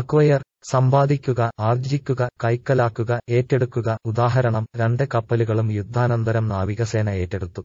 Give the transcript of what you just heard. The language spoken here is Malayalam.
അക്വയർ സമ്പാദിക്കുക ആർജിക്കുക കൈക്കലാക്കുക ഏറ്റെടുക്കുക ഉദാഹരണം രണ്ട് കപ്പലുകളും യുദ്ധാനന്തരം നാവികസേന ഏറ്റെടുത്തു